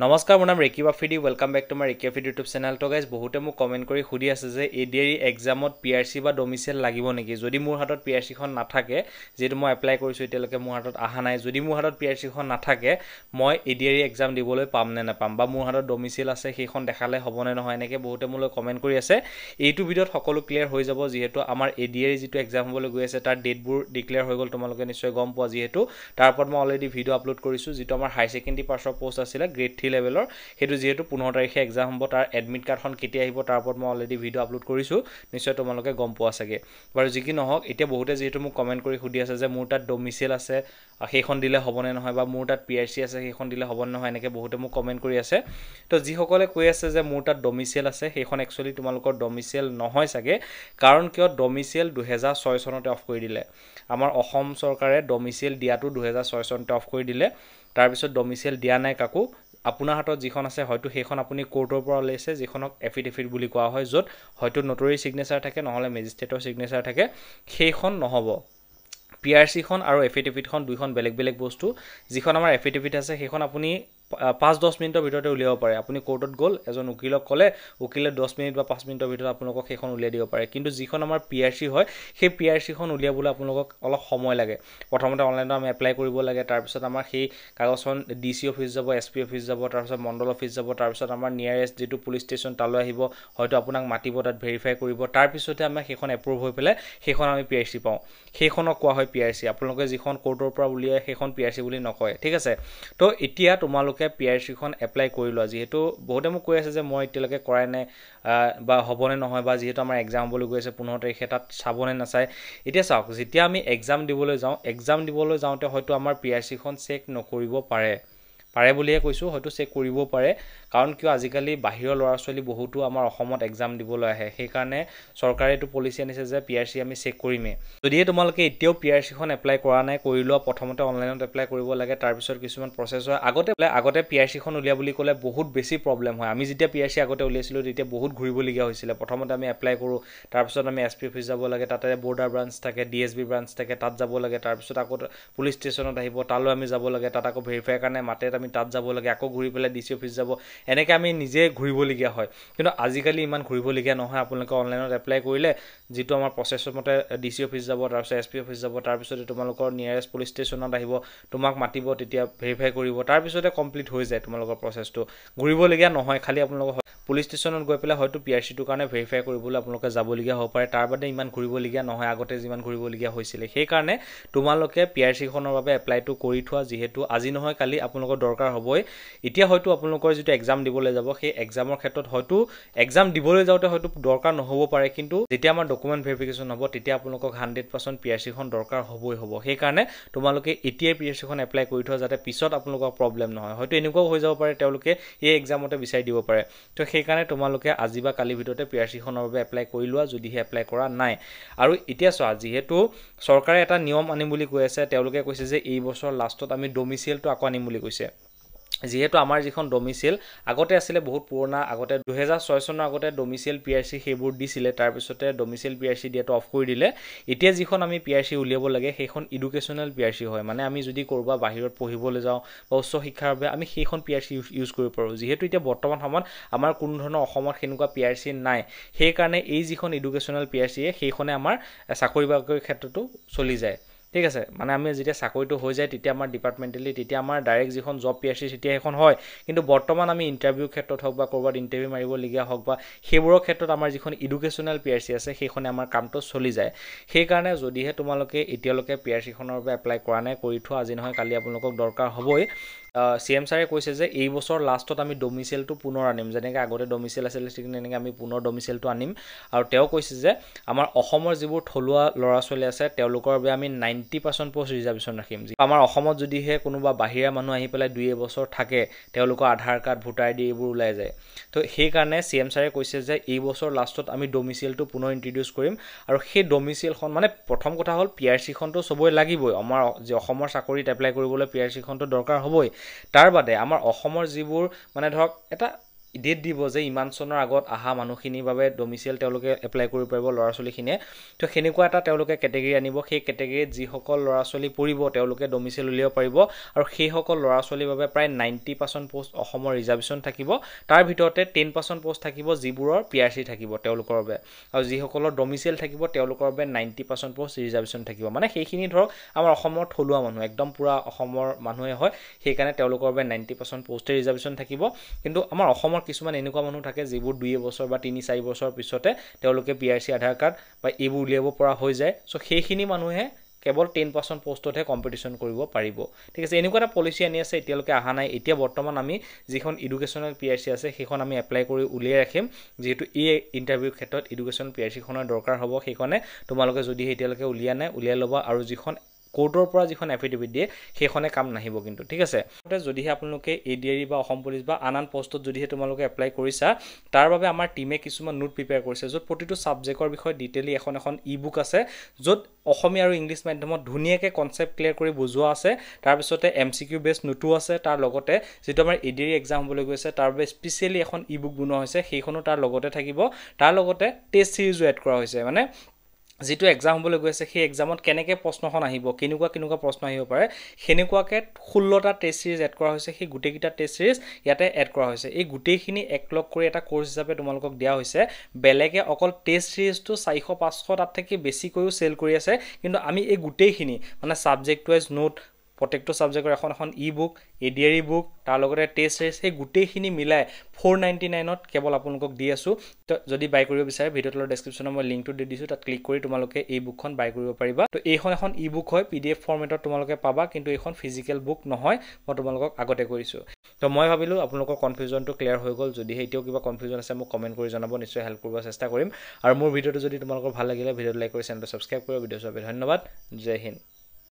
নমস্কাৰ মোৰ নাম ৰেকিবা ফিডি ৱেলকাম বেক টু মাই ৰেকি আফ্ৰিডি ইউটিউব চেনেলটো গাইজ বহুতে মোক কমেণ্ট কৰি সুধি আছে যে এ ডি আই এক্সামত পি আৰ চি বা ডমিচেল লাগিব নেকি যদি মোৰ হাতত পি আৰ চিখন নাথাকে যিহেতু মই এপ্লাই কৰিছোঁ এতিয়ালৈকে মোৰ হাতত অহা নাই যদি মোৰ হাতত পি আৰ চিখন নাথাকে মই এ ডি আই এক্সাম দিবলৈ পাম নে নাপাম বা মোৰ হাতত ডমিচিয়েল আছে সেইখন দেখালে হ'বনে নহয় এনেকৈ বহুতে মোলৈ কমেণ্ট কৰি আছে এইটো ভিডিঅ'ত সকলো ক্লিয়াৰ হৈ যাব যিহেতু আমাৰ এ ডি আই যিটো এক্সাম হ'বলৈ গৈ আছে তাৰ ডেটবোৰ ডিক্লেয়াৰ হৈ গ'ল তোমালোকে নিশ্চয় গম পোৱা যিহেতু তাৰ ওপৰত মই অলৰেডি ভিডিঅ' আপলোড কৰিছোঁ যিটো আমাৰ হাই ছেকেণ্ডেৰী পাছৰ পষ্ট আছিলে গ্ৰেড থ্ৰী লেভেলৰ সেইটো যিহেতু পোন্ধৰ তাৰিখে এক্সাম হ'ব তাৰ এডমিট কাৰ্ডখন কেতিয়া আহিব তাৰ ওপৰত মই অলৰেডি ভিডিঅ' আপলোড কৰিছোঁ নিশ্চয় তোমালোকে গম পোৱা চাগে বাৰু যি কি নহওক এতিয়া বহুতে যিহেতু মোক কমেণ্ট কৰি সুধি আছে যে মোৰ তাত ডমিচিয়েল আছে সেইখন দিলে হ'বনে নহয় বা মোৰ তাত পি আৰ চি আছে সেইখন দিলে হ'বনে নহয় এনেকৈ বহুতে মোক কমেণ্ট কৰি আছে তো যিসকলে কৈ আছে যে মোৰ তাত ডমিচিয়েল আছে সেইখন একচুৱেলি তোমালোকৰ ডমিচিয়েল নহয় চাগে কাৰণ কিয় ডমিচিয়েল দুহেজাৰ ছয় চনতে অফ কৰি দিলে আমাৰ অসম চৰকাৰে ডমিচিয়েল দিয়াটো দুহেজাৰ ছয় চনতে অফ কৰি দিলে তাৰপিছত ডমিচিয়েল দিয়া নাই কাকো আপোনাৰ হাতত যিখন আছে হয়তো সেইখন আপুনি কোৰ্টৰ পৰা লৈছে যিখনক এফিডেভিট বুলি কোৱা হয় য'ত হয়তো নটৰীৰ ছিগনেচাৰ থাকে নহ'লে মেজিষ্ট্ৰেটৰ ছিগনেচাৰ থাকে সেইখন নহ'ব পি আৰ চিখন আৰু এফিডেভিটখন দুইখন বেলেগ বেলেগ বস্তু যিখন আমাৰ এফিডেভিট আছে সেইখন আপুনি পাঁচ দহ মিনিটৰ ভিতৰতে উলিয়াব পাৰে আপুনি কোৰ্টত গ'ল এজন উকিলক ক'লে উকিলে দহ মিনিট বা পাঁচ মিনিটৰ ভিতৰত আপোনালোকক সেইখন উলিয়াই দিব পাৰে কিন্তু যিখন আমাৰ পি আৰ চি হয় সেই পি আৰ চিখন উলিয়াবলৈ আপোনালোকক অলপ সময় লাগে প্ৰথমতে অনলাইনত আমি এপ্লাই কৰিব লাগে তাৰপিছত আমাৰ সেই কাগজখন ডি চি অফিচ যাব এছ পি অফিচ যাব তাৰপিছত মণ্ডল অফিচ যাব তাৰপিছত আমাৰ নিয়াৰেষ্ট যিটো পুলিচ ষ্টেচন তালৈ আহিব হয়তো আপোনাক মাতিব তাত ভেৰিফাই কৰিব তাৰপিছতে আমাৰ সেইখন এপ্ৰুভ হৈ পেলাই সেইখন আমি পি আৰ চি পাওঁ সেইখনক কোৱা হয় পি আৰ চি আপোনালোকে যিখন কোৰ্টৰ পৰা উলিয়াই সেইখন পি আৰ চি বুলি নকয় ঠিক আছে তো এতিয়া তোমালোকে পটককৈ পি আৰ চিখন এপ্লাই কৰি লোৱা যিহেতু বহুতে মোক কৈ আছে যে মই এতিয়ালৈকে কৰাই নাই বা হ'বনে নহয় বা যিহেতু আমাৰ এক্সাম হ'বলৈ গৈ আছে পোন্ধৰ তাৰিখে তাত চাবনে নাচায় এতিয়া চাওক যেতিয়া আমি এক্সাম দিবলৈ যাওঁ এক্সাম দিবলৈ যাওঁতে হয়তো আমাৰ পি আৰ চিখন চেক নকৰিব পাৰে পাৰে বুলিয়ে কৈছোঁ হয়তো চেক কৰিব পাৰে কাৰণ কিয় আজিকালি বাহিৰৰ ল'ৰা ছোৱালী বহুতো আমাৰ অসমত এক্সাম দিবলৈ আহে সেইকাৰণে চৰকাৰে এইটো পলিচি আনিছে যে পি আৰ চি আমি চেক কৰিমেই যদিহে তোমালোকে এতিয়াও পি আৰ চিখন এপ্লাই কৰা নাই কৰি লোৱা প্ৰথমতে অনলাইনত এপ্লাই কৰিব লাগে তাৰপিছত কিছুমান প্ৰচেছ হয় আগতে আগতে পি আৰ চিখন উলিয়া বুলি ক'লে বহুত বেছি প্ৰব্লেম হয় আমি যেতিয়া পি আৰ চি আগতে উলিয়াইছিলোঁ তেতিয়া বহুত ঘূৰিবলগীয়া হৈছিলে প্ৰথমতে আমি এপ্লাই কৰোঁ তাৰপিছত আমি এছ পি অফিচ যাব লাগে তাতে বৰ্ডাৰ ব্ৰাঞ্চ থাকে ডি এছ বি ব্ৰাঞ্চ থাকে তাত যাব লাগে তাৰপিছত আকৌ পুলিচ ষ্টেচনত আহিব তালৈ আমি যাব লাগে তাত আকৌ ভেৰিফাইৰ কাৰণে মাতে আমি তাত যাব লাগে আকৌ ঘূৰি পেলাই ডি চি অফিচ যাব এনেকৈ আমি নিজে ঘূৰিবলগীয়া হয় কিন্তু আজিকালি ইমান ঘূৰিবলগীয়া নহয় আপোনালোকে অনলাইনত এপ্লাই কৰিলে যিটো আমাৰ প্ৰচেছৰ মতে ডি চি অফিচ যাব তাৰপিছত এছ পি অফিচ যাব তাৰপিছতে তোমালোকৰ নিয়াৰেষ্ট পুলিচ ষ্টেচনত আহিব তোমাক মাতিব তেতিয়া ভেৰিফাই কৰিব তাৰপিছতে কমপ্লিট হৈ যায় তোমালোকৰ প্ৰচেছটো ঘূৰিবলগীয়া নহয় খালি আপোনালোকৰ পুলিচ ষ্টেচনত গৈ পেলাই হয়তো পি আৰ চিটোৰ কাৰণে ভেৰিফাই কৰিবলৈ আপোনালোকে যাবলগীয়া হ'ব পাৰে তাৰ বাদে ইমান ঘূৰিবলগীয়া নহয় আগতে যিমান ঘূৰিবলগীয়া হৈছিলে সেইকাৰণে তোমালোকে পি আৰ চিখনৰ বাবে এপ্লাইটো কৰি থোৱা যিহেতু আজি নহয় কালি আপোনালোকৰ দৰকাৰ দৰকাৰ হ'বই এতিয়া হয়তো আপোনালোকৰ যিটো এক্সাম দিবলৈ যাব সেই এক্সামৰ ক্ষেত্ৰত হয়তো এক্সাম দিবলৈ যাওঁতে হয়তো দৰকাৰ নহ'ব পাৰে কিন্তু যেতিয়া আমাৰ ডকুমেণ্ট ভেৰিফিকেশ্যন হ'ব তেতিয়া আপোনালোকক হাণ্ড্ৰেড পাৰ্চেণ্ট পি আৰ চিখন দৰকাৰ হ'বই হ'ব সেইকাৰণে তোমালোকে এতিয়াই পি আৰ চিখন এপ্লাই কৰি থোৱা যাতে পিছত আপোনালোকৰ প্ৰব্লেম নহয় হয়তো এনেকুৱাও হৈ যাব পাৰে তেওঁলোকে এই এক্সামতে বিচাৰি দিব পাৰে তো সেইকাৰণে তোমালোকে আজি বা কালিৰ ভিতৰতে পি আৰ চিখনৰ বাবে এপ্লাই কৰি লোৱা যদিহে এপ্লাই কৰা নাই আৰু এতিয়া চোৱা যিহেতু চৰকাৰে এটা নিয়ম আনিম বুলি কৈ আছে তেওঁলোকে কৈছে যে এইবছৰ লাষ্টত আমি ডমিচিয়েলটো আকৌ আনিম বুলি কৈছে যিহেতু আমাৰ যিখন ডমিচিল আগতে আছিলে বহুত পুৰণা আগতে দুহেজাৰ ছয় চনৰ আগতে ডমিচিল পি আৰ চি সেইবোৰ দিছিলে তাৰপিছতে ডমিচিল পি আৰ চি দিয়াটো অফ কৰি দিলে এতিয়া যিখন আমি পি আৰ চি উলিয়াব লাগে সেইখন ইডুকেশ্যনেল পি আৰ চি হয় মানে আমি যদি ক'ৰবাত বাহিৰত পঢ়িবলৈ যাওঁ বা উচ্চ শিক্ষাৰ বাবে আমি সেইখন পি আৰ চি ইউজ কৰিব পাৰোঁ যিহেতু এতিয়া বৰ্তমান সময়ত আমাৰ কোনো ধৰণৰ অসমত সেনেকুৱা পি আৰ চি নাই সেইকাৰণে এই যিখন ইডুকেশ্যনেল পি আৰ চিয়ে সেইখনে আমাৰ চাকৰি বাকৰি ক্ষেত্ৰতো চলি যায় ঠিক আছে মানে আমি যেতিয়া চাকৰিটো হৈ যায় তেতিয়া আমাৰ ডিপাৰ্টমেণ্টেলি তেতিয়া আমাৰ ডাইৰেক্ট যিখন জব পি আছে তেতিয়া সেইখন হয় কিন্তু বৰ্তমান আমি ইণ্টাৰভিউ ক্ষেত্ৰত হওক বা ক'ৰবাত ইণ্টাৰভিউ মাৰিবলগীয়া হওক বা সেইবোৰৰ ক্ষেত্ৰত আমাৰ যিখন ইডুকেশ্যনেল পি আৰ চি আছে সেইখনে আমাৰ কামটো চলি যায় সেইকাৰণে যদিহে তোমালোকে এতিয়ালৈকে পি আৰ চিখনৰ বাবে এপ্লাই কৰা নাই কৰি থোৱা আজি নহয় কালি আপোনালোকক দৰকাৰ হ'বই চি এম ছাৰে কৈছে যে এইবছৰ লাষ্টত আমি ডমিচেলটো পুনৰ আনিম যেনেকৈ আগতে ডমিচেল আছিলে ঠিক তেনেকৈ আমি পুনৰ ডমিচেলটো আনিম আৰু তেওঁ কৈছে যে আমাৰ অসমৰ যিবোৰ থলুৱা ল'ৰা ছোৱালী আছে তেওঁলোকৰ বাবে আমি নাইণ্টি পাৰ্চেণ্ট প'ষ্ট ৰিজাৰ্ভেশ্যন ৰাখিম যি আমাৰ অসমত যদিহে কোনোবা বাহিৰা মানুহ আহি পেলাই দুই এবছৰ থাকে তেওঁলোকৰ Aadhaar card voter I D এইবোৰ ওলাই যায় তো সেইকাৰণে চি এম ছাৰে কৈছে যে এইবছৰ লাষ্টত আমি ডমিচেলটো পুনৰ ইণ্ট্ৰডিউচ কৰিম আৰু সেই ডমিচেলখন মানে প্ৰথম কথা হ'ল পি আৰ চিখনটো চবেই লাগিবই আমাৰ যে অসমৰ চাকৰিত এপ্লাই কৰিবলৈ পি আৰ চিখনটো দৰকাৰ হ'বই তাৰ বাদে আমাৰ অসমৰ যিবোৰ মানে ধৰক এটা ডেট দিব যে ইমান চনৰ আগত অহা মানুহখিনিৰ বাবে ডমিচিয়েল তেওঁলোকে এপ্লাই কৰিব পাৰিব ল'ৰা ছোৱালীখিনিয়ে তো সেনেকুৱা এটা তেওঁলোকে কেটেগৰী আনিব সেই কেটেগৰীত যিসকল ল'ৰা ছোৱালী পঢ়িব তেওঁলোকে ডমিচিয়েল উলিয়াব পাৰিব আৰু সেইসকল ল'ৰা ছোৱালীৰ বাবে প্ৰায় নাইণ্টি পাৰ্চেণ্ট পষ্ট অসমৰ ৰিজাৰ্ভেশ্যন থাকিব তাৰ ভিতৰতে টেন পাৰ্চেণ্ট পষ্ট থাকিব যিবোৰৰ পি আৰ চি থাকিব তেওঁলোকৰ বাবে আৰু যিসকলৰ ডমিচিয়েল থাকিব তেওঁলোকৰ বাবে নাইণ্টি পাৰ্চেণ্ট পষ্ট ৰিজাৰ্ভেশ্যন থাকিব মানে সেইখিনি ধৰক আমাৰ অসমৰ থলুৱা মানুহ একদম পূৰা অসমৰ মানুহে হয় সেইকাৰণে তেওঁলোকৰ বাবে নাইণ্টি পাৰ্চেণ্ট পষ্টেই ৰিজাৰ্ভেশ্যন থাকিব কিন্তু আমাৰ অসমৰ অসমৰ কিছুমান এনেকুৱা মানুহ থাকে যিবোৰ দুই এবছৰ বা তিনি চাৰি বছৰ পিছতে তেওঁলোকে P R C Aadhaar card বা এইবোৰ উলিয়াব পৰা হৈ যায় চ' সেইখিনি মানুহে কেৱল টেন পাৰ্চেণ্ট পষ্টতহে কম্পিটিশ্যন কৰিব পাৰিব ঠিক আছে এনেকুৱা এটা পলিচি আনি আছে এতিয়ালৈকে অহা নাই এতিয়া বৰ্তমান আমি যিখন ইডুকেশ্যনেল পি আৰ চি আছে সেইখন আমি এপ্লাই কৰি উলিয়াই ৰাখিম যিহেতু এই ইণ্টাৰভিউৰ ক্ষেত্ৰত ইডুকেশ্যন পি আৰ চিখনৰ দৰকাৰ হ'ব সেইখনে তোমালোকে যদিহে এতিয়ালৈকে উলিয়াই নাই উলিয়াই ল'বা আৰু যিখন কোৰ্টৰ পৰা যিখন এফিডেভিট দিয়ে সেইখনে কাম নাহিব কিন্তু ঠিক আছে যদিহে আপোনালোকে এ ডি আই বা অসম পুলিচ বা আন আন পষ্টত যদিহে তোমালোকে এপ্লাই কৰিছা তাৰ বাবে আমাৰ টীমে কিছুমান নোট প্ৰিপেয়াৰ কৰিছে য'ত প্ৰতিটো ছাবজেক্টৰ বিষয়ে ডিটেইলি এখন এখন ই বুক আছে য'ত অসমীয়া আৰু ইংলিছ মাধ্যমত ধুনীয়াকৈ কনচেপ্ট ক্লিয়াৰ কৰি বুজোৱা আছে তাৰপিছতে এম চি কিউ বেছ নোটো আছে তাৰ লগতে যিটো আমাৰ এ ডি আই এক্সাম হ'বলৈ গৈছে তাৰ বাবে স্পেচিয়েলি এখন ই বুক বনোৱা হৈছে সেইখনো তাৰ লগতে থাকিব তাৰ লগতে টেষ্ট ছিৰিজো এড কৰা হৈছে মানে যিটো এক্সাম হ'বলৈ গৈ আছে সেই এক্সামত কেনেকৈ প্ৰশ্নখন আহিব কেনেকুৱা কেনেকুৱা প্ৰশ্ন আহিব পাৰে সেনেকুৱাকৈ ষোল্লটা টেষ্ট ছিৰিজ এড কৰা হৈছে সেই গোটেইকেইটা টেষ্ট ছিৰিজ ইয়াতে এড কৰা হৈছে এই গোটেইখিনি একলগ কৰি এটা কৰ্চ হিচাপে তোমালোকক দিয়া হৈছে বেলেগে অকল টেষ্ট ছিৰিজটো চাৰিশ পাঁচশ তাতকৈ বেছিকৈও চেল কৰি আছে কিন্তু আমি এই গোটেইখিনি মানে ছাবজেক্ট ৱাইজ নোট প্ৰত্যেকটো ছাবজেক্টৰ এখন এখন e book A D R E book তাৰ লগতে টেষ্ট চেষ্ট সেই গোটেইখিনি মিলাই ফ'ৰ নাইণ্টি নাইনত কেৱল আপোনালোকক দি আছোঁ তো যদি বাই কৰিব বিচাৰে ভিডিঅ' তলৰ ডিছক্ৰিপশ্যনত মই লিংকটো দি দিছোঁ তাত ক্লিক কৰি তোমালোকে এই বুকখন বাই কৰিব পাৰিবা তো এইখন এখন ই বুক হয় পি ডি এফ ফৰ্মেটত তোমালোকে পাবা কিন্তু এইখন ফিজিকেল বুক নহয় মই তোমালোকক আগতে কৰিছোঁ তো মই ভাবিলোঁ আপোনালোকৰ কনফিউজনটো ক্লিয়াৰ হৈ গ'ল যদিহে এতিয়াও কিবা কনফিউজন আছে মোক কমেণ্ট কৰি জনাব নিশ্চয় হেল্প কৰিব চেষ্টা কৰিম আৰু মোৰ ভিডিঅ'টো যদি তোমালোকৰ ভাল লাগিলে ভিডিঅ'টো লাইক কৰি চেনেলটো ছাবস্ক্ৰাইব কৰিব ভিডিঅ' চাবি ধন্যবাদ জয় হিন্দ